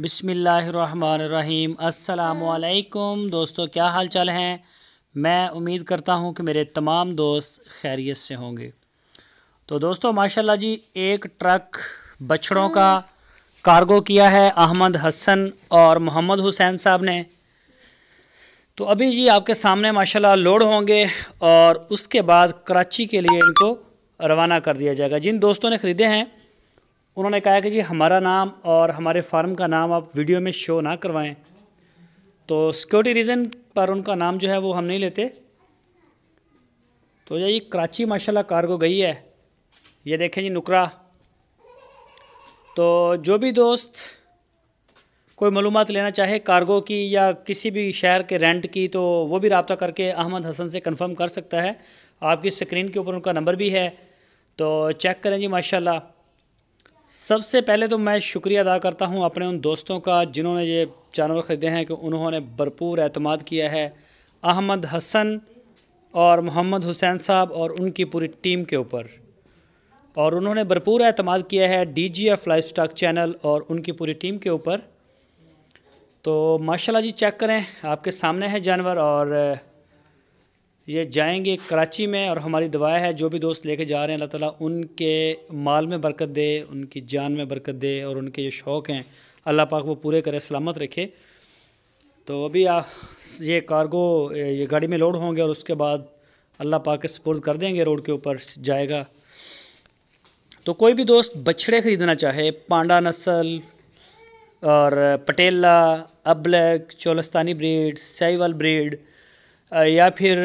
बसमिलकुम दोस्तों क्या हाल चाल हैं मैं उम्मीद करता हूँ कि मेरे तमाम दोस्त खैरियत से होंगे तो दोस्तों माशाल्लाह जी एक ट्रक बछड़ों का कार्गो किया है अहमद हसन और मोहम्मद हुसैन साहब ने तो अभी जी आपके सामने माशाल्लाह लोड होंगे और उसके बाद कराची के लिए इनको रवाना कर दिया जाएगा जिन दोस्तों ने ख़रीदे हैं उन्होंने कहा कि जी हमारा नाम और हमारे फार्म का नाम आप वीडियो में शो ना करवाएं तो सिक्योरिटी रीज़न पर उनका नाम जो है वो हम नहीं लेते तो ये कराची माशाल्लाह कार्गो गई है ये देखें जी नुकरा तो जो भी दोस्त कोई मालूम लेना चाहे कार्गो की या किसी भी शहर के रेंट की तो वो भी रबता करके अहमद हसन से कंफर्म कर सकता है आपकी स्क्रीन के ऊपर उनका नंबर भी है तो चेक करें जी माशाल्लाह सबसे पहले तो मैं शुक्रिया अदा करता हूँ अपने उन दोस्तों का जिन्होंने ये जानवर ख़रीदे हैं कि उन्होंने भरपूर अहतमाद किया है अहमद हसन और मोहम्मद हुसैन साहब और उनकी पूरी टीम के ऊपर और उन्होंने भरपूर अहतमाद किया है D G F life stock channel और उनकी पूरी टीम के ऊपर तो माशाल्लाह जी चेक करें आपके सामने है जानवर और ये जाएंगे कराची में और हमारी दवाएँ है जो भी दोस्त लेके जा रहे हैं अल्लाह ताला उनके माल में बरकत दे उनकी जान में बरकत दे और उनके जो शौक़ हैं अल्लाह पाक वो पूरे करे सलामत रखे तो अभी आप ये कार्गो ये गाड़ी में लोड होंगे और उसके बाद अल्लाह पाक के सपोर्ट कर देंगे रोड के ऊपर जाएगा तो कोई भी दोस्त बछड़े ख़रीदना चाहे पांडा नस्ल और पटेला अबलग चोलस्तानी ब्रीड साइवल ब्रीड या फिर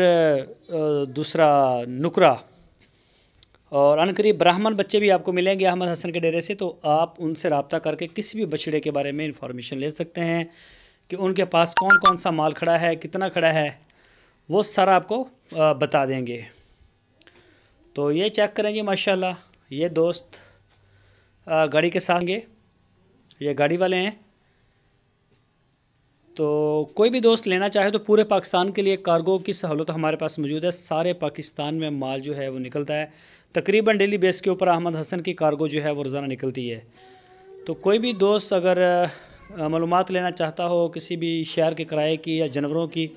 दूसरा नुकरा और करीब ब्राह्मण बच्चे भी आपको मिलेंगे अहमद हसन के डेरे से तो आप उनसे रबता करके किसी भी बछड़े के बारे में इंफॉर्मेशन ले सकते हैं कि उनके पास कौन कौन सा माल खड़ा है कितना खड़ा है वो सारा आपको बता देंगे तो ये चेक करेंगे माशाल्लाह ये दोस्त गाड़ी के साथ ये गाड़ी वाले हैं तो कोई भी दोस्त लेना चाहे तो पूरे पाकिस्तान के लिए कार्गो की सहूलत हमारे पास मौजूद है सारे पाकिस्तान में माल जो है वो निकलता है तकरीबन डेली बेस के ऊपर अहमद हसन की कार्गो जो है वो रोज़ाना निकलती है तो कोई भी दोस्त अगर मालूम लेना चाहता हो किसी भी शहर के किराए की या जानवरों की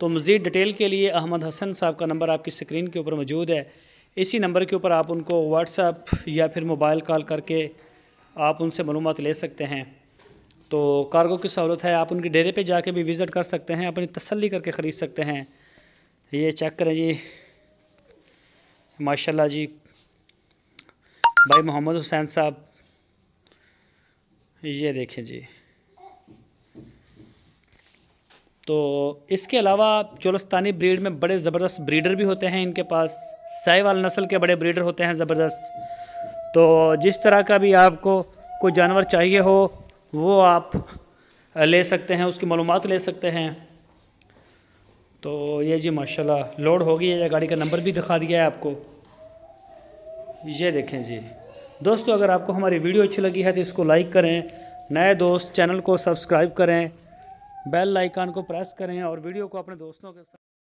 तो मज़ीद डिटेल के लिए अहमद हसन साहब का नंबर आपकी स्क्रीन के ऊपर मौजूद है इसी नंबर के ऊपर आप उनको व्हाट्सएप या फिर मोबाइल कॉल करके आप उनसे मालूम ले सकते हैं तो कार्गो की सहूलत है आप उनके डेरे पे जाके भी विज़िट कर सकते हैं अपनी तसल्ली करके ख़रीद सकते हैं ये चेक करें जी माशाल्लाह जी भाई मोहम्मद हुसैन साहब ये देखें जी तो इसके अलावा चोलस्तानी ब्रीड में बड़े ज़बरदस्त ब्रीडर भी होते हैं इनके पास साहिवाल नस्ल के बड़े ब्रीडर होते हैं ज़बरदस्त तो जिस तरह का भी आपको कोई जानवर चाहिए हो वो आप ले सकते हैं उसकी मालूम ले सकते हैं तो ये जी माशाल्लाह लोड हो गई है या गाड़ी का नंबर भी दिखा दिया है आपको ये देखें जी दोस्तों अगर आपको हमारी वीडियो अच्छी लगी है तो इसको लाइक करें नए दोस्त चैनल को सब्सक्राइब करें बेल आइकान को प्रेस करें और वीडियो को अपने दोस्तों के साथ